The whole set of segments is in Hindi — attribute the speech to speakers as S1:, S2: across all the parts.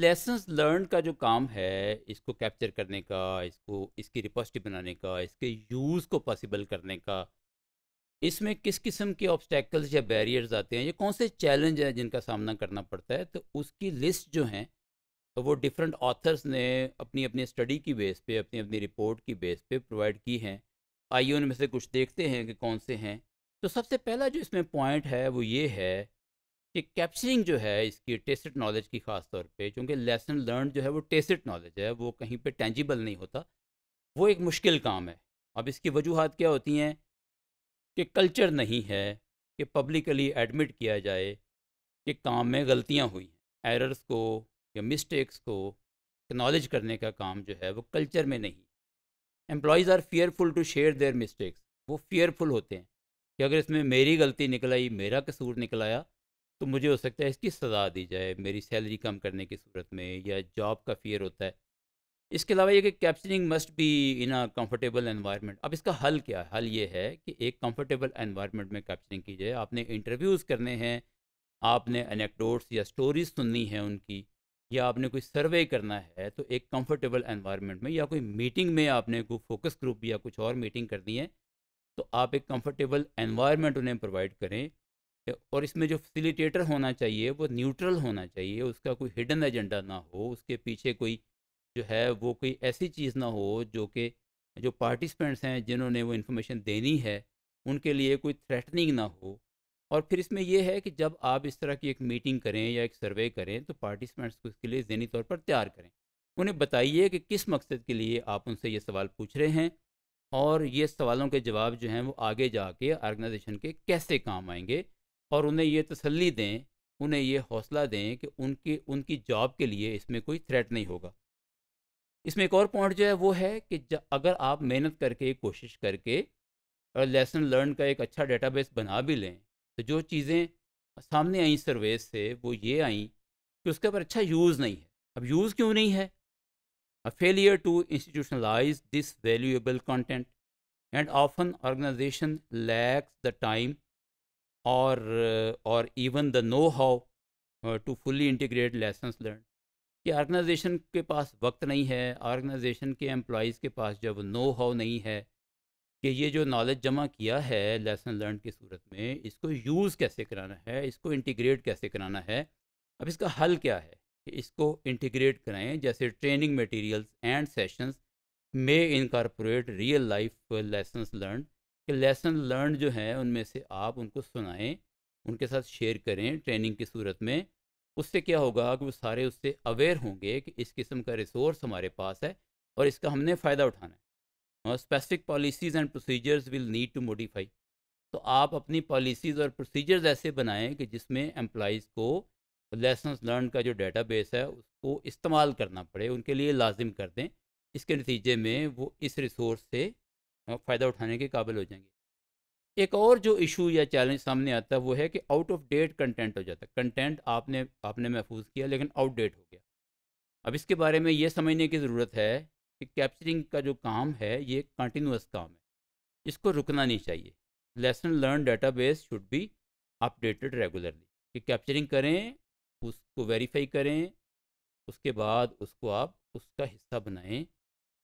S1: लेसन्स लर्न का जो काम है इसको कैप्चर करने का इसको इसकी रिपोस्टिव बनाने का इसके यूज़ को पॉसिबल करने का इसमें किस किस्म के ऑब्स्टेकल्स या बैरियर्स आते हैं ये कौन से चैलेंज हैं जिनका सामना करना पड़ता है तो उसकी लिस्ट जो हैं तो वो डिफरेंट ऑथर्स ने अपनी अपनी स्टडी की बेस पे अपनी अपनी रिपोर्ट की बेस पे प्रोवाइड की हैं आइए उनमें से कुछ देखते हैं कि कौन से हैं तो सबसे पहला जो इसमें पॉइंट है वो ये है कि कैप्चरिंग जो है इसकी टेस्ट नॉलेज की ख़ास तौर पे क्योंकि लेसन लर्न जो है वो टेस्ट नॉलेज है वो कहीं पे टेंजिबल नहीं होता वो एक मुश्किल काम है अब इसकी वजूहत क्या होती हैं कि कल्चर नहीं है कि पब्लिकली एडमिट किया जाए कि काम में गलतियाँ हुई हैं एरर्स को या मिस्टेक्स को एक्नॉलेज करने का काम जो है वो कल्चर में नहीं employees are fearful to share their mistakes वो फेयरफुल होते हैं कि अगर इसमें मेरी गलती निकल आई मेरा कसूर निकल आया तो मुझे हो सकता है इसकी सज़ा दी जाए मेरी सैलरी कम करने की सूरत में या जॉब का फियर होता है इसके अलावा ये कि captioning must be in a comfortable environment अब इसका हल क्या है हल ये है कि एक कंफर्टेबल एनवायरनमेंट में कैप्चरिंग की जाए आपने इंटरव्यूज़ करने हैं आपने अनेक्डोट्स या स्टोरीज सुननी है उनकी या आपने कोई सर्वे करना है तो एक कंफर्टेबल एनवायरनमेंट में या कोई मीटिंग में आपने कोई फोकस ग्रुप या कुछ और मीटिंग करनी है तो आप एक कम्फर्टेबल एनवायरनमेंट उन्हें प्रोवाइड करें और इसमें जो फैसिलिटेटर होना चाहिए वो न्यूट्रल होना चाहिए उसका कोई हिडन एजेंडा ना हो उसके पीछे कोई जो है वो कोई ऐसी चीज़ ना हो जो कि जो पार्टिसिपेंट्स हैं जिन्होंने वो इन्फॉर्मेशन देनी है उनके लिए कोई थ्रेटनिंग ना हो और फिर इसमें यह है कि जब आप इस तरह की एक मीटिंग करें या एक सर्वे करें तो पार्टिसिपेंट्स को इसके लिए जहनी तौर पर तैयार करें उन्हें बताइए कि किस मकसद के लिए आप उनसे ये सवाल पूछ रहे हैं और ये सवालों के जवाब जो हैं वो आगे जाके ऑर्गेनाइजेशन के कैसे काम आएंगे और उन्हें ये तसल्ली दें उन्हें ये हौसला दें कि उनके उनकी जॉब के लिए इसमें कोई थ्रेट नहीं होगा इसमें एक और पॉइंट जो है वो है कि अगर आप मेहनत करके कोशिश करके और लेसन लर्न का एक अच्छा डेटाबेस बना भी लें तो जो चीज़ें सामने आई सर्वेस से वो ये आई कि उसके ऊपर अच्छा यूज़ नहीं है अब यूज़ क्यों नहीं है a failure to institutionalize this valuable content and often organization lacks the time और और even the know how to fully integrate lesson learn कि ऑर्गेनाइजेशन के पास वक्त नहीं है ऑर्गेनाइजेशन के एम्प्लॉज के पास जब नो हाउ नहीं है कि ये जो नॉलेज जमा किया है लेसन लर्न की सूरत में इसको यूज़ कैसे कराना है इसको इंटीग्रेट कैसे कराना है अब इसका हल क्या है कि इसको इंटीग्रेट कराएं जैसे ट्रेनिंग मटेरियल्स एंड सेशंस में incorporate real life lesson learn कि लेसन लर्न जो है उनमें से आप उनको सुनाएं उनके साथ शेयर करें ट्रेनिंग की सूरत में उससे क्या होगा कि वो सारे उससे अवेयर होंगे कि इस किस्म का रिसोर्स हमारे पास है और इसका हमने फ़ायदा उठाना है और specific policies and procedures will need to modify तो आप अपनी पॉलिसीज़ और प्रोसीजर्स ऐसे बनाएं कि जिसमें एम्प्लॉज़ को लेसन लर्न का जो डेटा बेस है उसको इस्तेमाल करना पड़े उनके लिए लाजिम कर दें इसके नतीजे में वो इस रिसोर्स से फ़ायदा उठाने के काबिल हो जाएंगे एक और जो इशू या चैलेंज सामने आता है वो है कि आउट ऑफ डेट कंटेंट हो जाता है कंटेंट आपने आपने महफूज किया लेकिन आउटडेट हो गया अब इसके बारे में ये समझने की ज़रूरत है कि कैप्चरिंग का जो काम है ये कंटिन्यूस काम है इसको रुकना नहीं चाहिए lesson learn data base should be updated regularly कि कैप्चरिंग करें उसको वेरीफाई करें उसके बाद उसको आप उसका हिस्सा बनाएं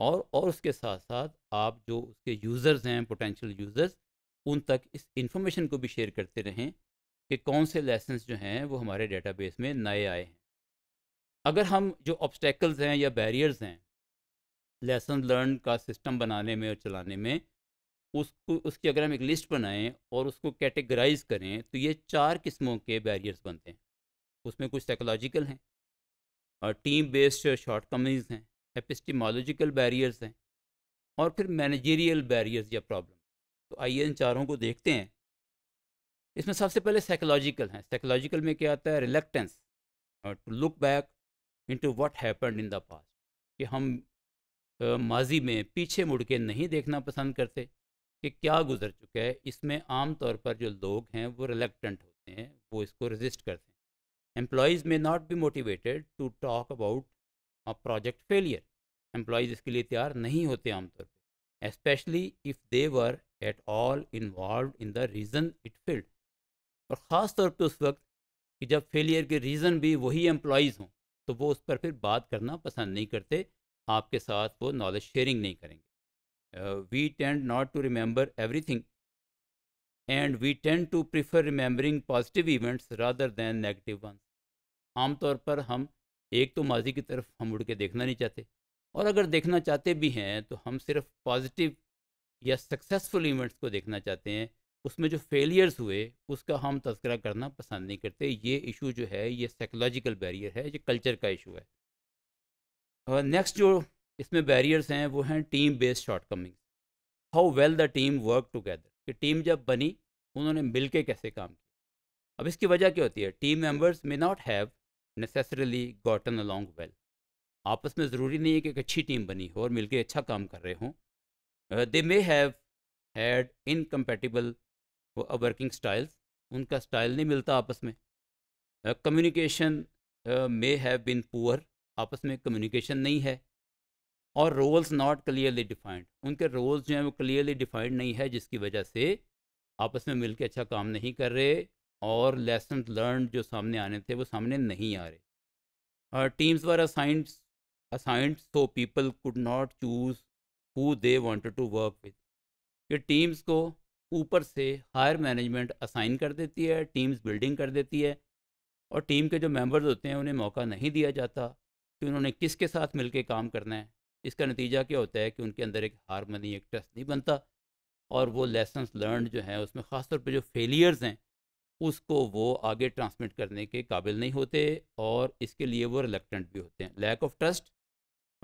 S1: और और उसके साथ साथ आप जो उसके यूज़र्स हैं पोटेंशियल यूज़र्स उन तक इस इंफॉर्मेशन को भी शेयर करते रहें कि कौन से लेसन जो हैं वो हमारे डेटाबेस में नए आए हैं अगर हम जो ऑब्स्टेकल्स हैं या बैरियर्स हैं लेसन लर्न का सिस्टम बनाने में और चलाने में उसको उसकी अगर हम एक लिस्ट बनाएं और उसको कैटेगराइज करें तो ये चार किस्मों के बैरियर्स बनते हैं उसमें कुछ टेक्नोलॉजिकल हैं और टीम बेस्ड शॉर्ट हैं एपिस्टीमोलॉजिकल बैरियर्स हैं और फिर मैनेजेरियल बैरियर्स या प्रॉब्लम तो आइए इन चारों को देखते हैं इसमें सबसे पहले साइकोलॉजिकल हैं साइकोलॉजिकल में क्या आता है reluctance to look back into what happened in the past कि हम माजी में पीछे मुड़ के नहीं देखना पसंद करते कि क्या गुजर चुका है इसमें आम तौर पर जो लोग हैं वो रिलेक्टेंट होते हैं वो इसको रजिस्ट करते हैं एम्प्लॉयज़ में not be motivated to talk about और प्रोजेक्ट फेलियर एम्प्लॉयज़ इसके लिए तैयार नहीं होते आमतौर पर especially if they were at all involved in the reason it failed और ख़ास तौर पर उस वक्त कि जब फेलियर के रीज़न भी वही एम्प्लॉयज़ हों तो वो उस पर फिर बात करना पसंद नहीं करते आपके साथ वो नॉलेज शेयरिंग नहीं करेंगे we tend not to remember everything and we tend to prefer remembering positive events rather than negative ones आमतौर पर हम एक तो माजी की तरफ हम उड़ के देखना नहीं चाहते और अगर देखना चाहते भी हैं तो हम सिर्फ पॉजिटिव या सक्सेसफुल इवेंट्स को देखना चाहते हैं उसमें जो फेलियर्स हुए उसका हम तस्करा करना पसंद नहीं करते ये इशू जो है ये साइकोलॉजिकल बैरियर है ये कल्चर का इशू है और नेक्स्ट जो इसमें बैरियर्स हैं वो हैं team based short how well the team work together कि टीम जब बनी उन्होंने मिल के कैसे काम किया अब इसकी वजह क्या होती है team members may not have necessarily gotten along well आपस में ज़रूरी नहीं है कि एक अच्छी टीम बनी हो और मिलकर अच्छा काम कर रहे हों they may have had incompatible working styles उनका स्टाइल नहीं मिलता आपस में communication may have been poor आपस में कम्युनिकेशन नहीं है और रोल्स नॉट क्लियरली डिफाइंड उनके रोल्स जो हैं वो क्लियरली डिफाइंड नहीं है जिसकी वजह से आपस में मिलकर अच्छा काम नहीं कर रहे और लेसन लर्न जो सामने आने थे वो सामने नहीं आ रहे teams were assigned assigned so people could not choose who they want to work with ये टीम्स को ऊपर से हायर मैनेजमेंट असाइन कर देती है टीम्स बिल्डिंग कर देती है और टीम के जो मेंबर्स होते हैं उन्हें मौका नहीं दिया जाता कि उन्होंने किसके साथ मिलकर काम करना है इसका नतीजा क्या होता है कि उनके अंदर एक हारमनी एक ट्रस्ट नहीं बनता और वो लेसन लर्न जो है उसमें ख़ासतौर पर जो फेलियर्स हैं उसको वो आगे ट्रांसमिट करने के काबिल नहीं होते और इसके लिए वो रिलेक्टेंट भी होते हैं lack of trust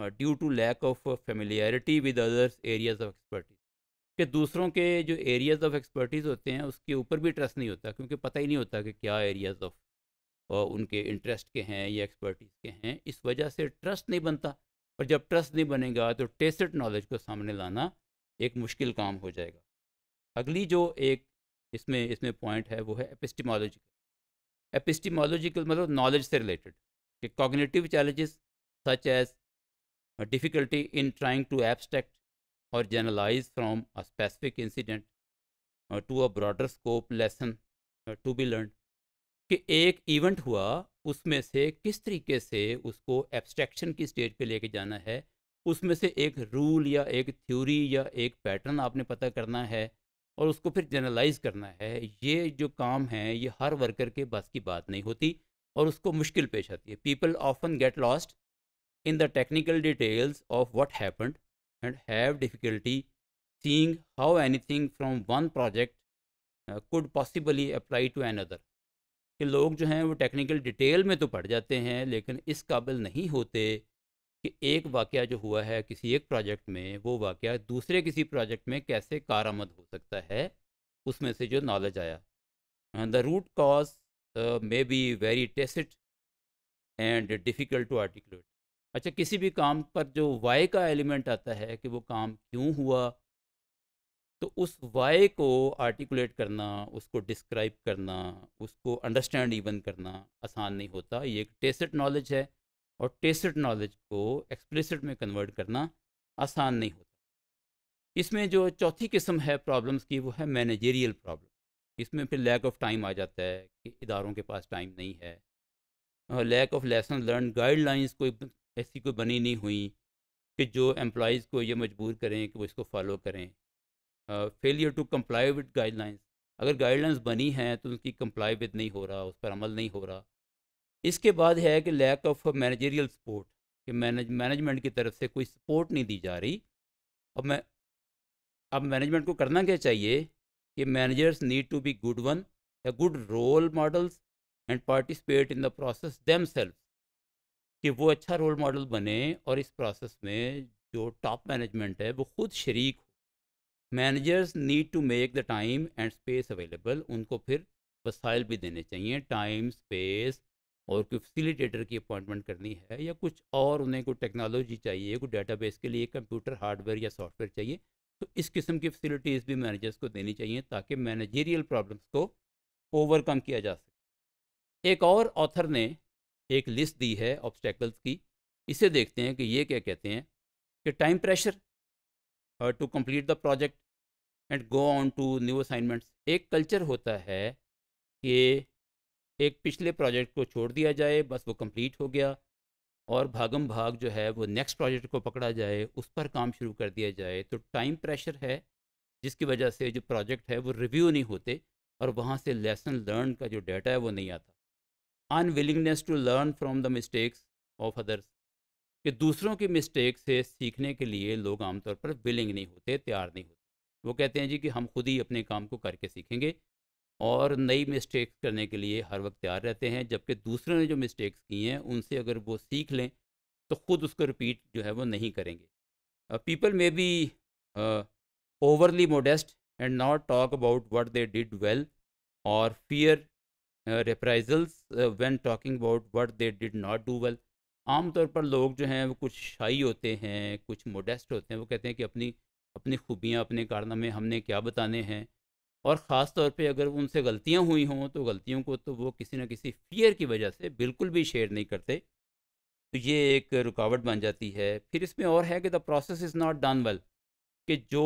S1: due to lack of familiarity with others areas of expertise कि दूसरों के जो एरियाज़ ऑफ एक्सपर्टीज़ होते हैं उसके ऊपर भी ट्रस्ट नहीं होता क्योंकि पता ही नहीं होता कि क्या एरियाज़ ऑफ उनके इंटरेस्ट के हैं या एक्सपर्टीज़ के हैं इस वजह से ट्रस्ट नहीं बनता और जब ट्रस्ट नहीं बनेगा तो टेस्टेड नॉलेज को सामने लाना एक मुश्किल काम हो जाएगा अगली जो एक इसमें इसमें पॉइंट है वो है एपिस्टिमोलॉजिकल एपिस्टिमोलॉजिकल मतलब नॉलेज से रिलेटेड कि cognitive challenges such as difficulty in trying to abstract और generalize from a specific incident to a broader scope lesson to be learn कि एक इवेंट हुआ उसमें से किस तरीके से उसको एब्स्ट्रैक्शन की स्टेज पे लेके जाना है उसमें से एक रूल या एक थ्योरी या एक पैटर्न आपने पता करना है और उसको फिर जनरलाइज करना है ये जो काम है ये हर वर्कर के बस की बात नहीं होती और उसको मुश्किल पेश आती है people often get lost in the technical details of what happened and have difficulty seeing how thing from one project could possibly apply to another कि लोग जो हैं वो टेक्निकल डिटेल में तो पढ़ जाते हैं लेकिन इस काबिल नहीं होते कि एक वाक़ जो हुआ है किसी एक प्रोजेक्ट में वो वाक़ दूसरे किसी प्रोजेक्ट में कैसे आमद हो सकता है उसमें से जो नॉलेज आया the root cause may be very tacit and difficult to articulate अच्छा किसी भी काम पर जो वाई का एलिमेंट आता है कि वो काम क्यों हुआ तो उस वाई को आर्टिकुलेट करना उसको डिस्क्राइब करना उसको अंडरस्टैंड इवन करना आसान नहीं होता ये एक टेस्ट नॉलेज है और टेस्ट नॉलेज को एक्सप्लिसिट में कन्वर्ट करना आसान नहीं होता इसमें जो चौथी किस्म है प्रॉब्लम्स की वो है मैनेजेरियल प्रॉब्लम इसमें फिर लैक ऑफ टाइम आ जाता है कि इदारों के पास टाइम नहीं है lack of lesson learn guidelines कोई ऐसी कोई बनी नहीं हुई कि जो एम्प्लॉज़ को ये मजबूर करें कि वो इसको फॉलो करें failure to comply with guidelines अगर गाइडलाइंस बनी हैं तो उनकी कम्प्लाई विद नहीं हो रहा उस पर अमल नहीं हो रहा इसके बाद है कि लैक ऑफ मैनेजरियल सपोर्ट कि मैनेज मैनेजमेंट की तरफ से कोई सपोर्ट नहीं दी जा रही अब मैं अब मैनेजमेंट को करना क्या चाहिए कि managers need to be good one या good role models and participate in the process them कि वो अच्छा रोल मॉडल बने और इस प्रोसेस में जो टॉप मैनेजमेंट है वो खुद शरीक हो managers need to make the time and space available उनको फिर वसाइल भी देने चाहिए टाइम स्पेस और कोई फैसिलिटेटर की अपॉइंटमेंट करनी है या कुछ और उन्हें कोई टेक्नोलॉजी चाहिए कोई डेटाबेस के लिए कंप्यूटर हार्डवेयर या सॉफ्टवेयर चाहिए तो इस किस्म की फैसिलिटीज़ भी मैनेजर्स को देनी चाहिए ताकि मैनेजेरियल प्रॉब्लम्स को ओवरकम किया जा सके एक और ऑथर ने एक लिस्ट दी है ऑब्स्टेकल्स की इसे देखते हैं कि ये क्या कहते हैं कि time pressure to complete the project and go on to new assignments एक कल्चर होता है कि एक पिछले प्रोजेक्ट को छोड़ दिया जाए बस वो कंप्लीट हो गया और भागम भाग जो है वो नेक्स्ट प्रोजेक्ट को पकड़ा जाए उस पर काम शुरू कर दिया जाए तो टाइम प्रेशर है जिसकी वजह से जो प्रोजेक्ट है वो रिव्यू नहीं होते और वहाँ से लेसन लर्न का जो डाटा है वो नहीं आता unwillingness to learn from the mistakes of others कि दूसरों की मिस्टेक से सीखने के लिए लोग आमतौर पर विलिंग नहीं होते तैयार नहीं होते वो कहते हैं जी कि हम खुद ही अपने काम को करके सीखेंगे और नई मिस्टेक्स करने के लिए हर वक्त तैयार रहते हैं जबकि दूसरों ने जो मिस्टेक्स की हैं उनसे अगर वो सीख लें तो ख़ुद उसको रिपीट जो है वो नहीं करेंगे people may be overly modest and not talk about what they did well और fear reprisals when talking about what they did not do well आमतौर पर लोग जो हैं वो कुछ शाही होते हैं कुछ मोडेस्ट होते हैं वो कहते हैं कि अपनी अपनी खूबियाँ अपने कारनामे हमने क्या बताने हैं और ख़ास तौर पे अगर उनसे गलतियां हुई हों तो गलतियों को तो वो किसी ना किसी फियर की वजह से बिल्कुल भी शेयर नहीं करते तो ये एक रुकावट बन जाती है फिर इसमें और है कि the process is not done well कि जो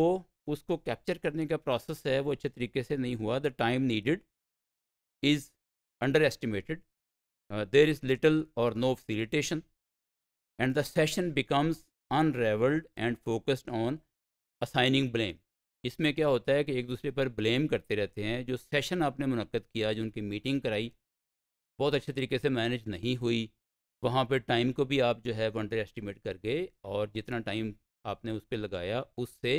S1: उसको कैप्चर करने का प्रोसेस है वो अच्छे तरीके से नहीं हुआ the time needed is underestimated there is little और no facilitation and the session becomes unravelled and focused on assigning blame इसमें क्या होता है कि एक दूसरे पर ब्लेम करते रहते हैं जो सेशन आपने मुनक़द किया जो उनकी मीटिंग कराई बहुत अच्छे तरीके से मैनेज नहीं हुई वहाँ पर टाइम को भी आप जो है वंडर एस्टिमेट करके और जितना टाइम आपने उस पर लगाया उससे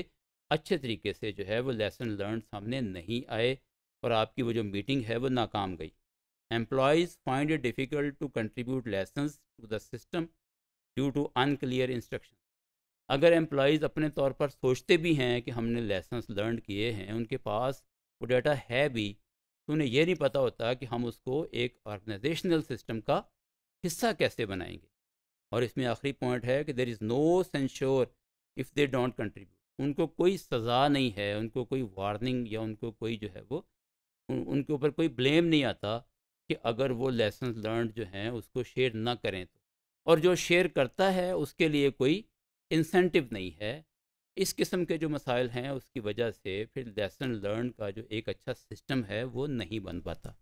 S1: अच्छे तरीके से जो है वो लेसन लर्न सामने नहीं आए और आपकी वो जो मीटिंग है वो नाकाम गई employees find it difficult to contribute lesson to the system due to unclear instruction अगर एम्प्लॉज़ अपने तौर पर सोचते भी हैं कि हमने लेसन्स लर्न किए हैं उनके पास वो डाटा है भी तो उन्हें यह नहीं पता होता कि हम उसको एक ऑर्गेनाइजेशनल सिस्टम का हिस्सा कैसे बनाएंगे और इसमें आखिरी पॉइंट है कि there is no censure if they don't contribute उनको कोई सज़ा नहीं है उनको कोई वार्निंग या उनको कोई जो है वो उन, उनके ऊपर कोई ब्लेम नहीं आता कि अगर वो लेसन लर्न जो हैं उसको शेयर ना करें तो और जो शेयर करता है उसके लिए कोई इंसेंटिव नहीं है इस किस्म के जो मसाइल हैं उसकी वजह से फिर लेसन लर्न का जो एक अच्छा सिस्टम है वो नहीं बन पाता